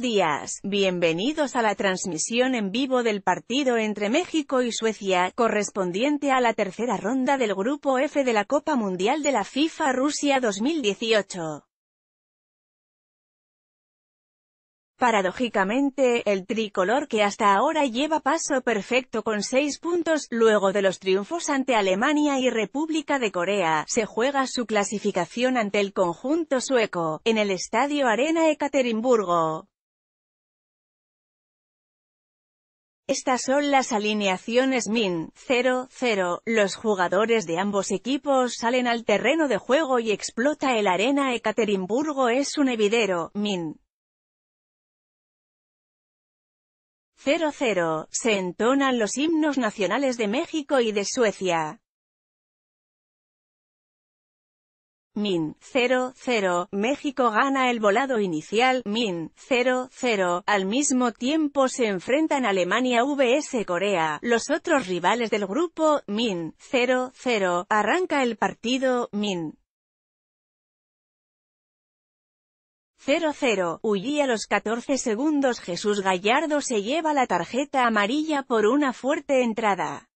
días, bienvenidos a la transmisión en vivo del partido entre México y Suecia, correspondiente a la tercera ronda del Grupo F de la Copa Mundial de la FIFA Rusia 2018. Paradójicamente, el tricolor que hasta ahora lleva paso perfecto con seis puntos, luego de los triunfos ante Alemania y República de Corea, se juega su clasificación ante el conjunto sueco, en el Estadio Arena Ekaterimburgo. Estas son las alineaciones min, 00 los jugadores de ambos equipos salen al terreno de juego y explota el arena Ekaterimburgo es un evidero, min. 0-0, se entonan los himnos nacionales de México y de Suecia. Min 0-0, México gana el volado inicial, Min 0-0, al mismo tiempo se enfrentan Alemania vs Corea, los otros rivales del grupo, Min 0-0, arranca el partido, Min 0-0, huye a los 14 segundos Jesús Gallardo se lleva la tarjeta amarilla por una fuerte entrada.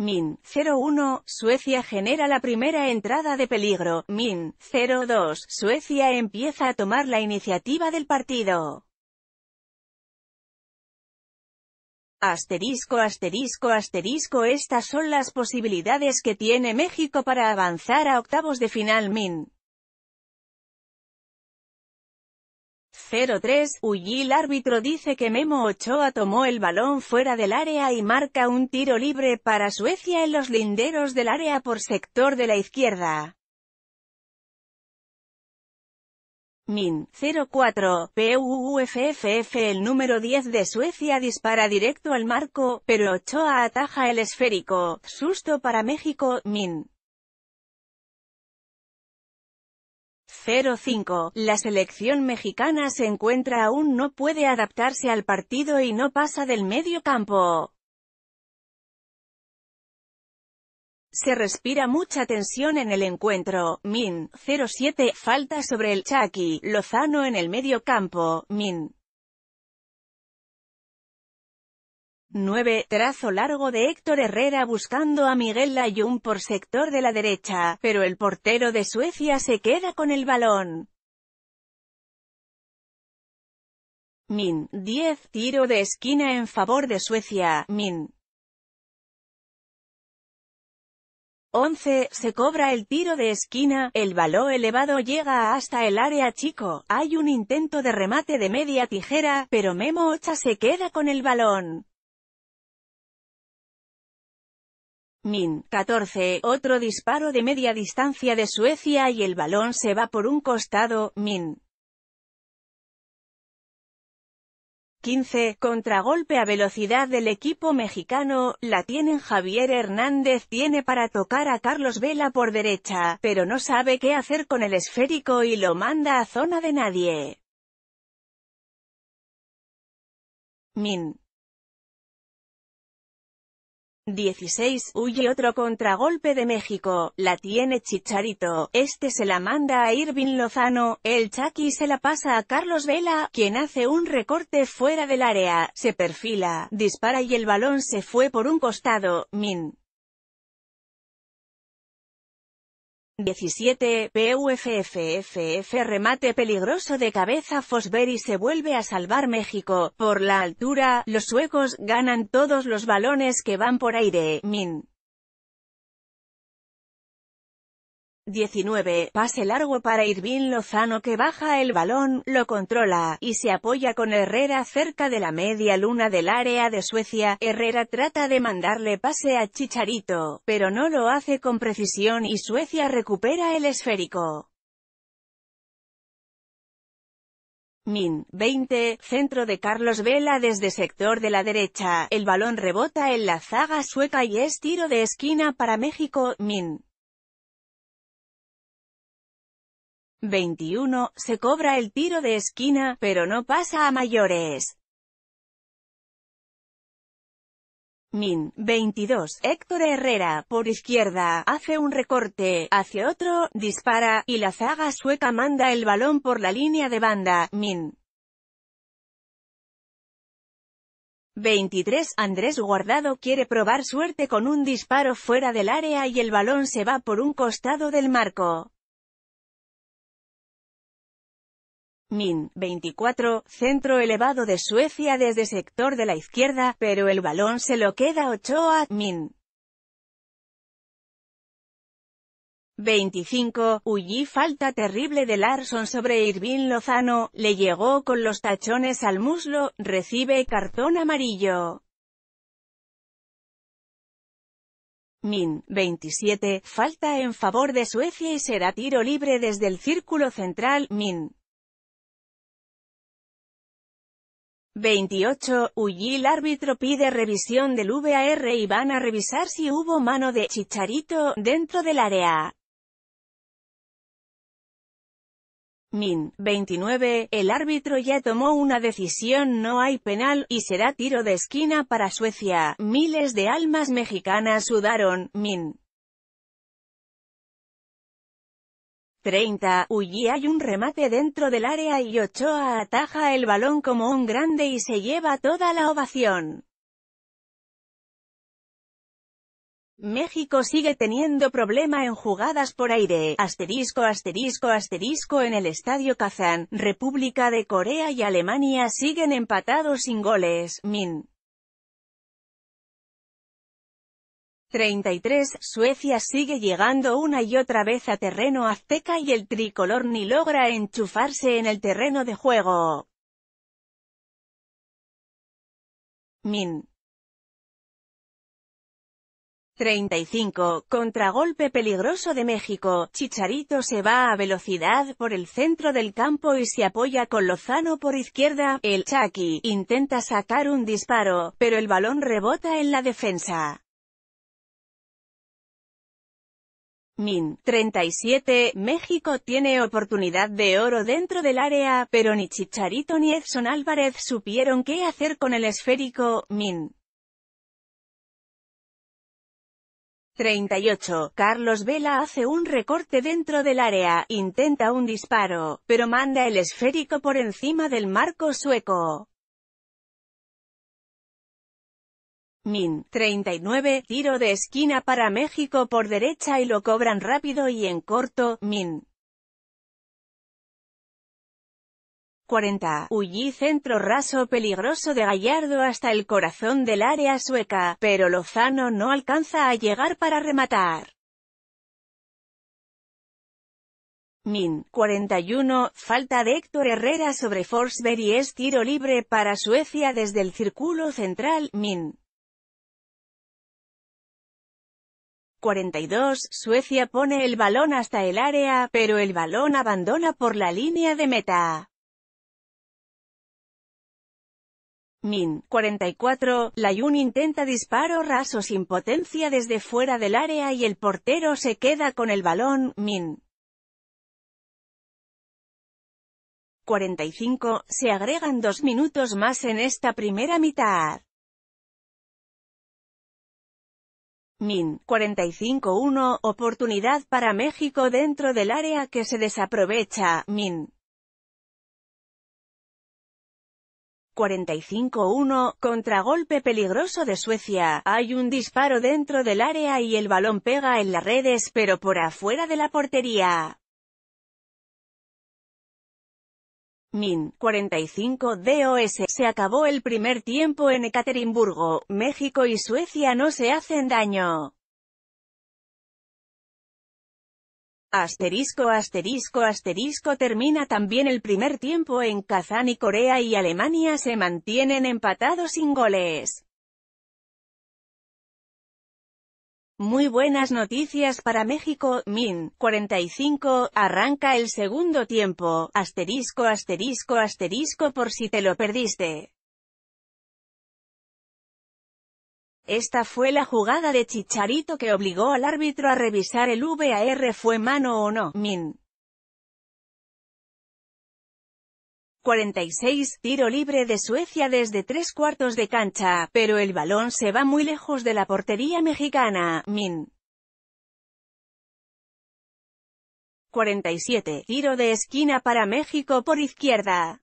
Min 01. Suecia genera la primera entrada de peligro. Min 02. Suecia empieza a tomar la iniciativa del partido. Asterisco, asterisco, asterisco Estas son las posibilidades que tiene México para avanzar a octavos de final Min. 0-3, el árbitro dice que Memo Ochoa tomó el balón fuera del área y marca un tiro libre para Suecia en los linderos del área por sector de la izquierda. Min, 04, PUUFFF el número 10 de Suecia dispara directo al marco, pero Ochoa ataja el esférico, susto para México, Min. 05. La selección mexicana se encuentra aún no puede adaptarse al partido y no pasa del medio campo. Se respira mucha tensión en el encuentro. Min, 07 falta sobre el Chucky, Lozano en el medio campo, Min. 9. Trazo largo de Héctor Herrera buscando a Miguel Layún por sector de la derecha, pero el portero de Suecia se queda con el balón. Min. 10. Tiro de esquina en favor de Suecia. Min. 11. Se cobra el tiro de esquina, el balón elevado llega hasta el área chico, hay un intento de remate de media tijera, pero Memo Ocha se queda con el balón. Min, 14, otro disparo de media distancia de Suecia y el balón se va por un costado, Min. 15, contragolpe a velocidad del equipo mexicano, la tienen Javier Hernández, tiene para tocar a Carlos Vela por derecha, pero no sabe qué hacer con el esférico y lo manda a zona de nadie. Min. 16. Huye otro contragolpe de México, la tiene Chicharito, este se la manda a Irving Lozano, el Chucky se la pasa a Carlos Vela, quien hace un recorte fuera del área, se perfila, dispara y el balón se fue por un costado, Min. 17. PUFFFF remate peligroso de cabeza Fosberi se vuelve a salvar México. Por la altura, los suecos ganan todos los balones que van por aire. Min. 19. Pase largo para Irvin Lozano que baja el balón, lo controla, y se apoya con Herrera cerca de la media luna del área de Suecia. Herrera trata de mandarle pase a Chicharito, pero no lo hace con precisión y Suecia recupera el esférico. Min, 20, centro de Carlos Vela desde sector de la derecha, el balón rebota en la zaga sueca y es tiro de esquina para México, Min. 21. Se cobra el tiro de esquina, pero no pasa a mayores. Min, 22, Héctor Herrera, por izquierda, hace un recorte, hacia otro, dispara, y la zaga sueca manda el balón por la línea de banda, Min. 23, Andrés Guardado quiere probar suerte con un disparo fuera del área y el balón se va por un costado del marco. Min, 24, centro elevado de Suecia desde sector de la izquierda, pero el balón se lo queda Ochoa, Min. 25, huyí falta terrible de Larson sobre Irvin Lozano, le llegó con los tachones al muslo, recibe cartón amarillo. Min, 27, falta en favor de Suecia y será tiro libre desde el círculo central, Min. 28. Ulli el árbitro pide revisión del VAR y van a revisar si hubo mano de Chicharito dentro del área. Min. 29. El árbitro ya tomó una decisión no hay penal, y será tiro de esquina para Suecia. Miles de almas mexicanas sudaron. Min. 30. Uy, hay un remate dentro del área y Ochoa ataja el balón como un grande y se lleva toda la ovación. México sigue teniendo problema en jugadas por aire, asterisco asterisco asterisco en el Estadio Kazán, República de Corea y Alemania siguen empatados sin goles, Min. 33. Suecia sigue llegando una y otra vez a terreno azteca y el tricolor ni logra enchufarse en el terreno de juego. Min. 35. Contragolpe peligroso de México. Chicharito se va a velocidad por el centro del campo y se apoya con Lozano por izquierda. El Chaki, intenta sacar un disparo, pero el balón rebota en la defensa. Min, 37, México tiene oportunidad de oro dentro del área, pero ni Chicharito ni Edson Álvarez supieron qué hacer con el esférico, Min. 38. Carlos Vela hace un recorte dentro del área, intenta un disparo, pero manda el esférico por encima del marco sueco. Min, 39, tiro de esquina para México por derecha y lo cobran rápido y en corto, Min. 40. Ullí centro raso peligroso de Gallardo hasta el corazón del área sueca, pero Lozano no alcanza a llegar para rematar. Min, 41, falta de Héctor Herrera sobre Forsberg y es tiro libre para Suecia desde el círculo central, Min. 42, Suecia pone el balón hasta el área, pero el balón abandona por la línea de meta. Min, 44, Layun intenta disparo raso sin potencia desde fuera del área y el portero se queda con el balón, Min. 45, se agregan dos minutos más en esta primera mitad. Min. 45-1. Oportunidad para México dentro del área que se desaprovecha. Min. 45-1, contragolpe peligroso de Suecia, hay un disparo dentro del área y el balón pega en las redes pero por afuera de la portería. Min 45 DOS. Se acabó el primer tiempo en Ekaterimburgo, México y Suecia no se hacen daño. Asterisco asterisco asterisco termina también el primer tiempo en Kazán y Corea y Alemania se mantienen empatados sin goles. Muy buenas noticias para México, Min, 45, arranca el segundo tiempo, asterisco asterisco asterisco por si te lo perdiste. Esta fue la jugada de Chicharito que obligó al árbitro a revisar el VAR fue mano o no, Min. 46, tiro libre de Suecia desde tres cuartos de cancha, pero el balón se va muy lejos de la portería mexicana, Min. 47, tiro de esquina para México por izquierda.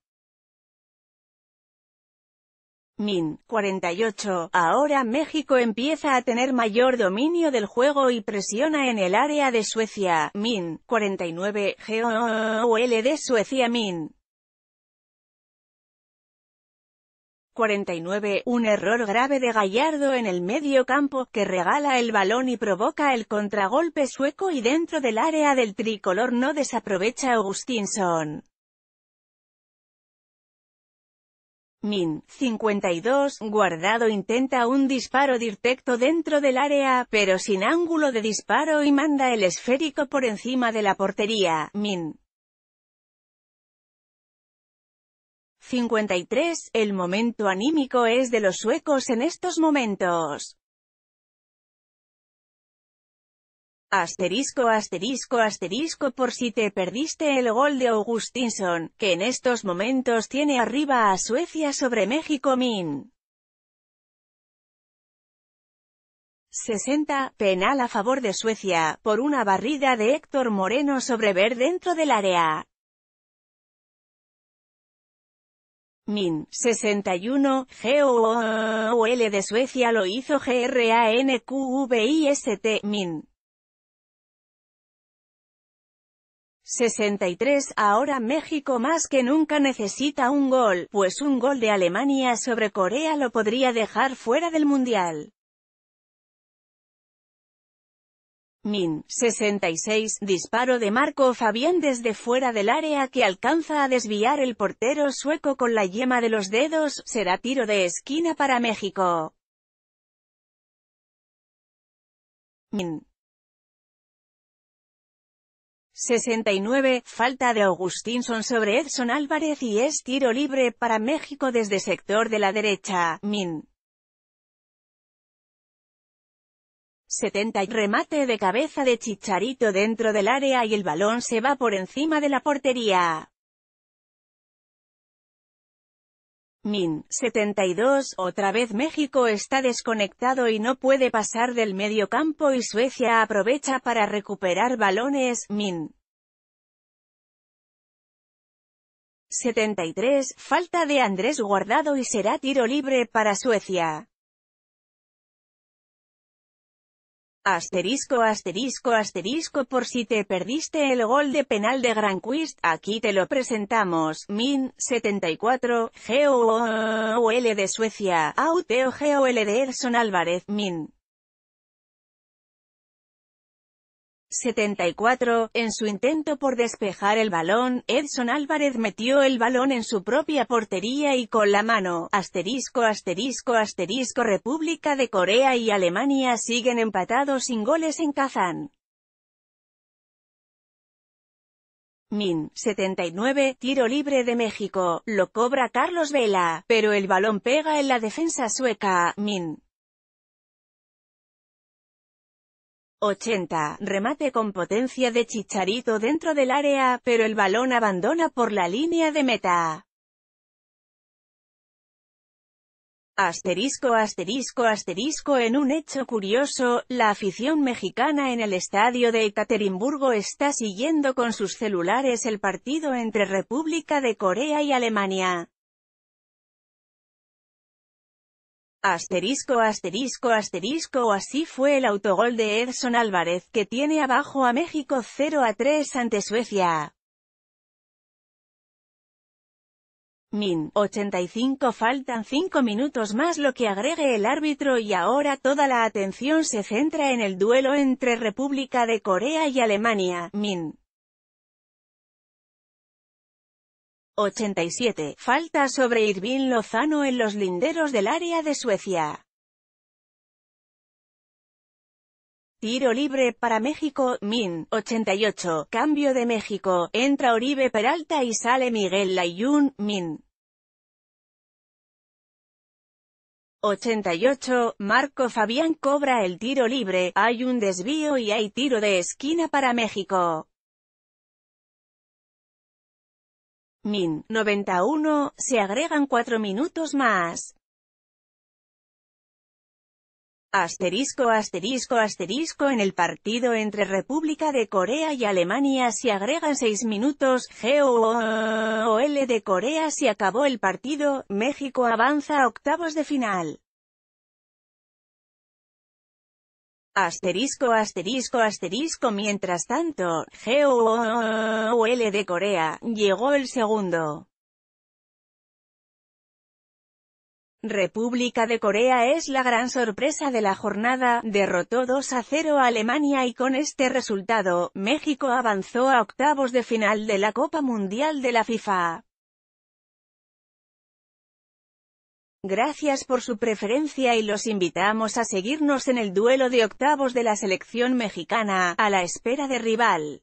Min, 48, ahora México empieza a tener mayor dominio del juego y presiona en el área de Suecia, Min, 49, GOL de Suecia Min. 49, un error grave de Gallardo en el medio campo, que regala el balón y provoca el contragolpe sueco y dentro del área del tricolor no desaprovecha Augustinson. Min, 52, Guardado intenta un disparo directo dentro del área, pero sin ángulo de disparo y manda el esférico por encima de la portería, Min. 53. El momento anímico es de los suecos en estos momentos. Asterisco, asterisco, asterisco por si te perdiste el gol de Augustinson, que en estos momentos tiene arriba a Suecia sobre México Min. 60, penal a favor de Suecia, por una barrida de Héctor Moreno sobre Ver dentro del área. Min, 61, GOOL de Suecia lo hizo GRANQVIST, Min. 63 Ahora México más que nunca necesita un gol, pues un gol de Alemania sobre Corea lo podría dejar fuera del Mundial. Min, 66, disparo de Marco Fabián desde fuera del área que alcanza a desviar el portero sueco con la yema de los dedos, será tiro de esquina para México. Min. 69, falta de Augustinson sobre Edson Álvarez y es tiro libre para México desde sector de la derecha, Min. 70 remate de cabeza de Chicharito dentro del área y el balón se va por encima de la portería. Min, 72, otra vez México está desconectado y no puede pasar del medio campo y Suecia aprovecha para recuperar balones, Min. 73, falta de Andrés Guardado y será tiro libre para Suecia. Asterisco asterisco asterisco por si te perdiste el gol de penal de Granquist, aquí te lo presentamos, Min, 74, GOL de Suecia, Auteo GOL de Edson Álvarez, Min. 74. En su intento por despejar el balón, Edson Álvarez metió el balón en su propia portería y con la mano, asterisco asterisco asterisco República de Corea y Alemania siguen empatados sin goles en Kazán. Min, 79, tiro libre de México, lo cobra Carlos Vela, pero el balón pega en la defensa sueca, Min, 80. Remate con potencia de Chicharito dentro del área, pero el balón abandona por la línea de meta. Asterisco asterisco asterisco En un hecho curioso, la afición mexicana en el estadio de Ekaterimburgo está siguiendo con sus celulares el partido entre República de Corea y Alemania. Asterisco asterisco asterisco así fue el autogol de Edson Álvarez que tiene abajo a México 0 a 3 ante Suecia. Min, 85 faltan 5 minutos más lo que agregue el árbitro y ahora toda la atención se centra en el duelo entre República de Corea y Alemania. Min. 87. Falta sobre Irvin Lozano en los linderos del área de Suecia. Tiro libre para México, Min, 88, cambio de México, entra Oribe Peralta y sale Miguel Layun, Min. 88, Marco Fabián cobra el tiro libre, hay un desvío y hay tiro de esquina para México. min 91, se agregan 4 minutos más. Asterisco, asterisco, asterisco en el partido entre República de Corea y Alemania se agregan 6 minutos, L de Corea se acabó el partido, México avanza a octavos de final. Asterisco asterisco asterisco Mientras tanto, GOL de Corea, llegó el segundo. República de Corea es la gran sorpresa de la jornada, derrotó 2 a 0 a Alemania y con este resultado, México avanzó a octavos de final de la Copa Mundial de la FIFA. Gracias por su preferencia y los invitamos a seguirnos en el duelo de octavos de la selección mexicana, a la espera de rival.